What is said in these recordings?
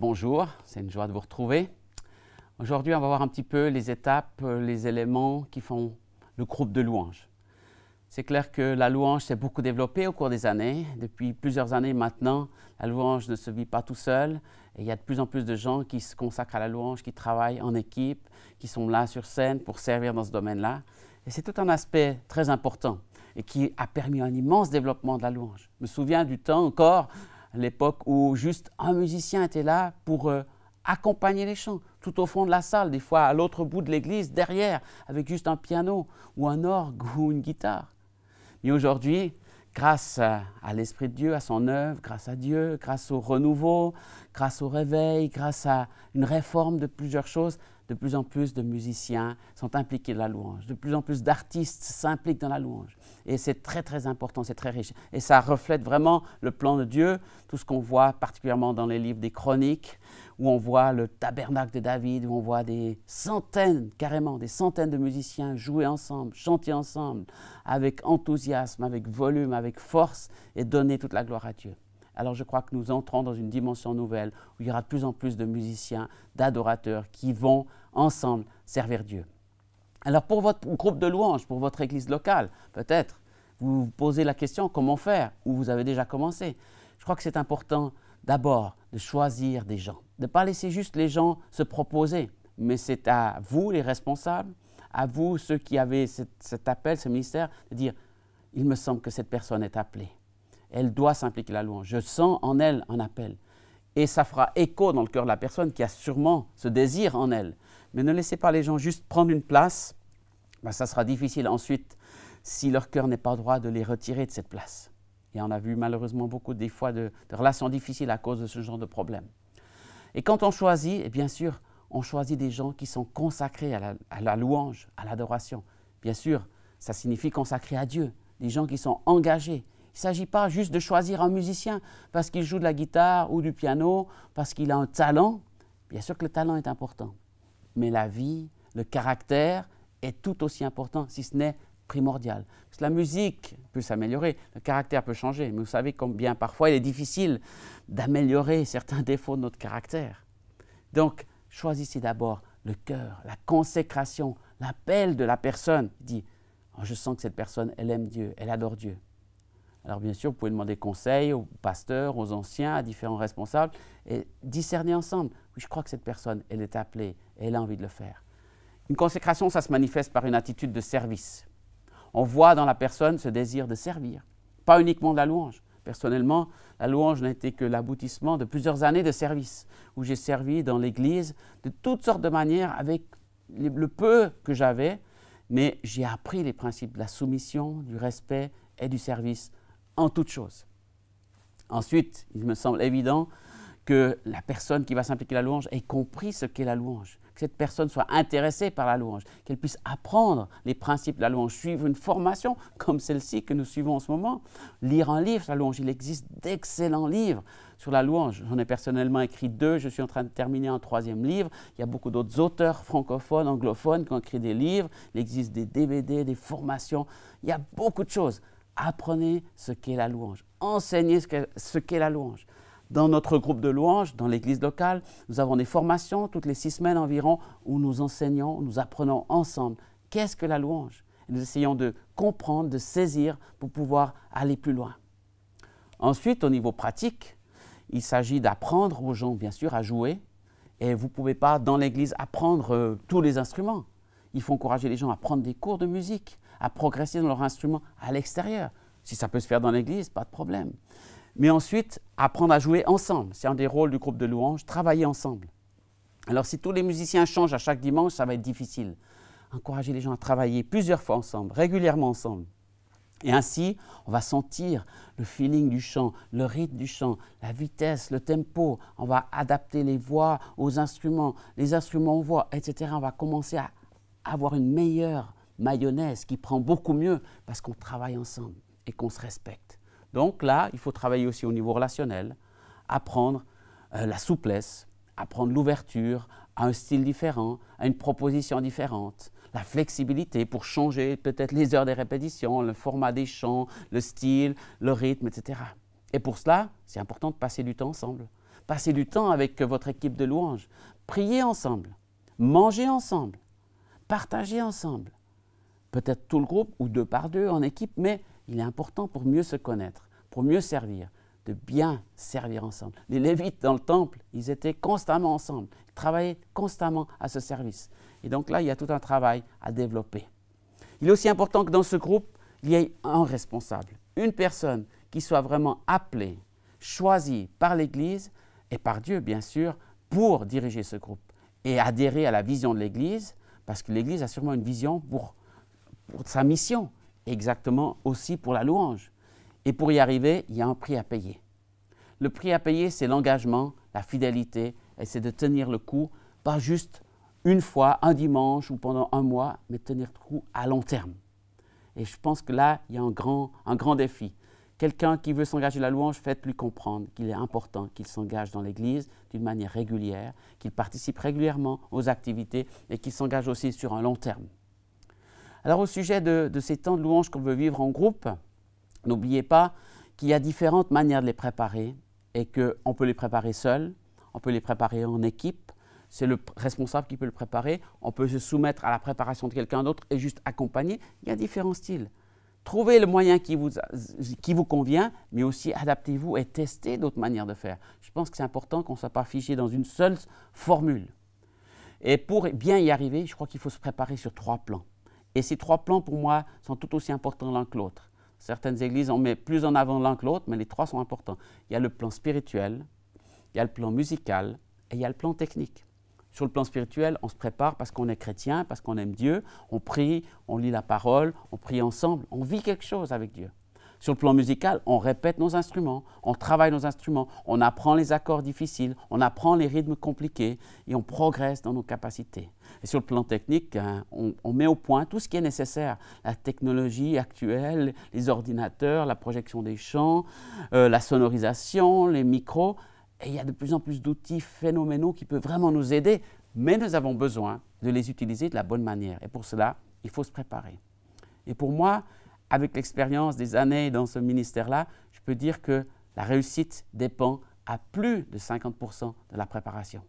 Bonjour, c'est une joie de vous retrouver. Aujourd'hui, on va voir un petit peu les étapes, euh, les éléments qui font le groupe de louanges. C'est clair que la louange s'est beaucoup développée au cours des années. Depuis plusieurs années maintenant, la louange ne se vit pas tout seul. il y a de plus en plus de gens qui se consacrent à la louange, qui travaillent en équipe, qui sont là sur scène pour servir dans ce domaine-là. Et c'est tout un aspect très important et qui a permis un immense développement de la louange. Je me souviens du temps encore l'époque où juste un musicien était là pour euh, accompagner les chants, tout au fond de la salle, des fois à l'autre bout de l'église, derrière, avec juste un piano ou un orgue ou une guitare. Mais aujourd'hui, grâce à l'Esprit de Dieu, à son œuvre, grâce à Dieu, grâce au renouveau, grâce au réveil, grâce à une réforme de plusieurs choses, de plus en plus de musiciens sont impliqués dans la louange, de plus en plus d'artistes s'impliquent dans la louange. Et c'est très très important, c'est très riche. Et ça reflète vraiment le plan de Dieu, tout ce qu'on voit particulièrement dans les livres des chroniques, où on voit le tabernacle de David, où on voit des centaines, carrément des centaines de musiciens jouer ensemble, chanter ensemble, avec enthousiasme, avec volume, avec force, et donner toute la gloire à Dieu. Alors je crois que nous entrons dans une dimension nouvelle où il y aura de plus en plus de musiciens, d'adorateurs qui vont ensemble servir Dieu. Alors pour votre groupe de louanges, pour votre église locale, peut-être, vous vous posez la question comment faire ou vous avez déjà commencé. Je crois que c'est important d'abord de choisir des gens, de ne pas laisser juste les gens se proposer, mais c'est à vous les responsables, à vous ceux qui avez cet, cet appel, ce ministère, de dire il me semble que cette personne est appelée elle doit s'impliquer la louange. Je sens en elle un appel. Et ça fera écho dans le cœur de la personne qui a sûrement ce désir en elle. Mais ne laissez pas les gens juste prendre une place. Ben, ça sera difficile ensuite, si leur cœur n'est pas droit, de les retirer de cette place. Et on a vu malheureusement beaucoup des fois de, relations difficiles à cause de ce genre de problème. Et quand on choisit, et bien sûr, on choisit des gens qui sont consacrés à la, à la louange, à l'adoration. Bien sûr, ça signifie consacré à Dieu, des gens qui sont engagés, il ne s'agit pas juste de choisir un musicien parce qu'il joue de la guitare ou du piano, parce qu'il a un talent. Bien sûr que le talent est important, mais la vie, le caractère est tout aussi important, si ce n'est primordial. la musique peut s'améliorer, le caractère peut changer, mais vous savez combien parfois il est difficile d'améliorer certains défauts de notre caractère. Donc, choisissez d'abord le cœur, la consécration, l'appel de la personne. Dit, oh, je sens que cette personne, elle aime Dieu, elle adore Dieu. Alors bien sûr, vous pouvez demander conseil aux pasteurs, aux anciens, à différents responsables, et discerner ensemble. Oui, je crois que cette personne, elle est appelée, et elle a envie de le faire. Une consécration, ça se manifeste par une attitude de service. On voit dans la personne ce désir de servir, pas uniquement de la louange. Personnellement, la louange n'a été que l'aboutissement de plusieurs années de service, où j'ai servi dans l'Église de toutes sortes de manières avec le peu que j'avais, mais j'ai appris les principes de la soumission, du respect et du service en toute chose. Ensuite, il me semble évident que la personne qui va s'impliquer la louange ait compris ce qu'est la louange, que cette personne soit intéressée par la louange, qu'elle puisse apprendre les principes de la louange, suivre une formation comme celle-ci que nous suivons en ce moment, lire un livre sur la louange. Il existe d'excellents livres sur la louange. J'en ai personnellement écrit deux, je suis en train de terminer un troisième livre. Il y a beaucoup d'autres auteurs francophones, anglophones qui ont écrit des livres. Il existe des DVD, des formations. Il y a beaucoup de choses apprenez ce qu'est la louange, enseignez ce qu'est la louange. Dans notre groupe de louanges, dans l'église locale, nous avons des formations toutes les six semaines environ où nous enseignons, nous apprenons ensemble qu'est-ce que la louange. nous essayons de comprendre, de saisir pour pouvoir aller plus loin. Ensuite, au niveau pratique, il s'agit d'apprendre aux gens, bien sûr, à jouer. Et vous ne pouvez pas, dans l'église, apprendre euh, tous les instruments. Il faut encourager les gens à prendre des cours de musique, à progresser dans leur instrument à l'extérieur. Si ça peut se faire dans l'église, pas de problème. Mais ensuite, apprendre à jouer ensemble. C'est un des rôles du groupe de louanges, travailler ensemble. Alors si tous les musiciens changent à chaque dimanche, ça va être difficile. Encourager les gens à travailler plusieurs fois ensemble, régulièrement ensemble. Et ainsi, on va sentir le feeling du chant, le rythme du chant, la vitesse, le tempo. On va adapter les voix aux instruments, les instruments aux voix, etc. On va commencer à avoir une meilleure mayonnaise qui prend beaucoup mieux parce qu'on travaille ensemble et qu'on se respecte. Donc là, il faut travailler aussi au niveau relationnel, apprendre euh, la souplesse, apprendre l'ouverture à un style différent, à une proposition différente, la flexibilité pour changer peut-être les heures des répétitions, le format des chants, le style, le rythme, etc. Et pour cela, c'est important de passer du temps ensemble. Passer du temps avec votre équipe de louanges. Prier ensemble. Manger ensemble partager ensemble. Peut-être tout le groupe ou deux par deux en équipe, mais il est important pour mieux se connaître, pour mieux servir, de bien servir ensemble. Les Lévites dans le temple, ils étaient constamment ensemble, ils travaillaient constamment à ce service. Et donc là, il y a tout un travail à développer. Il est aussi important que dans ce groupe, il y ait un responsable, une personne qui soit vraiment appelée, choisie par l'Église et par Dieu, bien sûr, pour diriger ce groupe et adhérer à la vision de l'Église parce que l'Église a sûrement une vision pour, sa mission, exactement aussi pour la louange. Et pour y arriver, il y a un prix à payer. Le prix à payer, c'est l'engagement, la fidélité, et c'est de tenir le coup, pas juste une fois, un dimanche ou pendant un mois, mais tenir le coup à long terme. Et je pense que là, il y a un grand, un grand défi. Quelqu'un qui veut s'engager la louange, faites-lui comprendre qu'il est important qu'il s'engage dans l'Église d'une manière régulière, qu'il participe régulièrement aux activités et qu'il s'engage aussi sur un long terme. Alors au sujet de, de ces temps de louange qu'on veut vivre en groupe, n'oubliez pas qu'il y a différentes manières de les préparer et qu'on peut les préparer seul, on peut les préparer en équipe, c'est le responsable qui peut le préparer, on peut se soumettre à la préparation de quelqu'un d'autre et juste accompagner. Il y a différents styles trouvez le moyen qui vous, qui vous convient, mais aussi adaptez-vous et testez d'autres manières de faire. Je pense que c'est important qu'on ne soit pas figé dans une seule formule. Et pour bien y arriver, je crois qu'il faut se préparer sur trois plans. Et ces trois plans, pour moi, sont tout aussi importants l'un que l'autre. Certaines églises, on met plus en avant l'un que l'autre, mais les trois sont importants. Il y a le plan spirituel, il y a le plan musical et il y a le plan technique. Sur le plan spirituel, on se prépare parce qu'on est chrétien, parce qu'on aime Dieu, on prie, on lit la parole, on prie ensemble, on vit quelque chose avec Dieu. Sur le plan musical, on répète nos instruments, on travaille nos instruments, on apprend les accords difficiles, on apprend les rythmes compliqués et on progresse dans nos capacités. Et sur le plan technique, hein, on, met au point tout ce qui est nécessaire. La technologie actuelle, les ordinateurs, la projection des chants, euh, la sonorisation, les micros. Et il y a de plus en plus d'outils phénoménaux qui peuvent vraiment nous aider, mais nous avons besoin de les utiliser de la bonne manière. Et pour cela, il faut se préparer. Et pour moi, avec l'expérience des années dans ce ministère-là, je peux dire que la réussite dépend à plus de 50% de la préparation.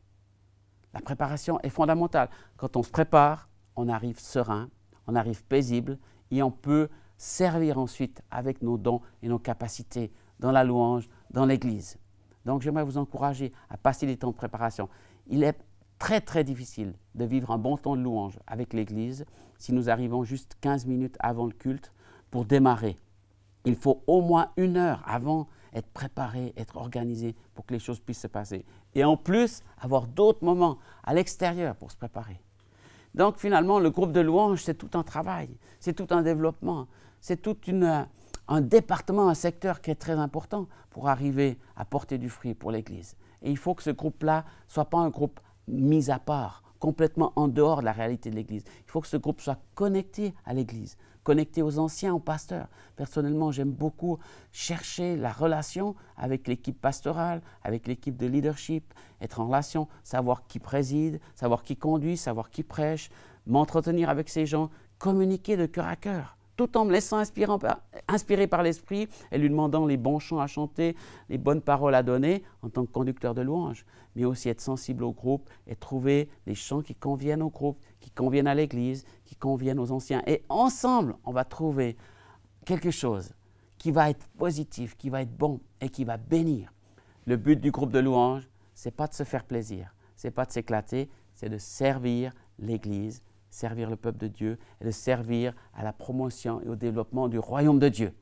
La préparation est fondamentale. Quand on se prépare, on arrive serein, on arrive paisible et on peut servir ensuite avec nos dons et nos capacités dans la louange, dans l'Église. Donc j'aimerais vous encourager à passer des temps de préparation. Il est très très difficile de vivre un bon temps de louange avec l'Église si nous arrivons juste 15 minutes avant le culte pour démarrer. Il faut au moins une heure avant être préparé, être organisé pour que les choses puissent se passer. Et en plus, avoir d'autres moments à l'extérieur pour se préparer. Donc finalement, le groupe de louange, c'est tout un travail, c'est tout un développement, c'est toute une euh, un département, un secteur qui est très important pour arriver à porter du fruit pour l'Église. Et il faut que ce groupe-là ne soit pas un groupe mis à part, complètement en dehors de la réalité de l'Église. Il faut que ce groupe soit connecté à l'Église, connecté aux anciens, aux pasteurs. Personnellement, j'aime beaucoup chercher la relation avec l'équipe pastorale, avec l'équipe de leadership, être en relation, savoir qui préside, savoir qui conduit, savoir qui prêche, m'entretenir avec ces gens, communiquer de cœur à cœur tout en me laissant inspirer par l'Esprit et lui demandant les bons chants à chanter, les bonnes paroles à donner en tant que conducteur de louanges, mais aussi être sensible au groupe et trouver les chants qui conviennent au groupe, qui conviennent à l'Église, qui conviennent aux anciens. Et ensemble, on va trouver quelque chose qui va être positif, qui va être bon et qui va bénir. Le but du groupe de louange, c'est pas de se faire plaisir, c'est pas de s'éclater, c'est de servir l'Église servir le peuple de Dieu et de servir à la promotion et au développement du royaume de Dieu.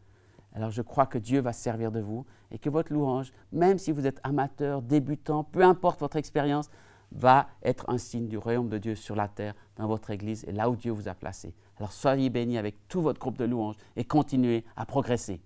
Alors je crois que Dieu va servir de vous et que votre louange, même si vous êtes amateur, débutant, peu importe votre expérience, va être un signe du royaume de Dieu sur la terre, dans votre Église et là où Dieu vous a placé. Alors soyez bénis avec tout votre groupe de louanges et continuez à progresser.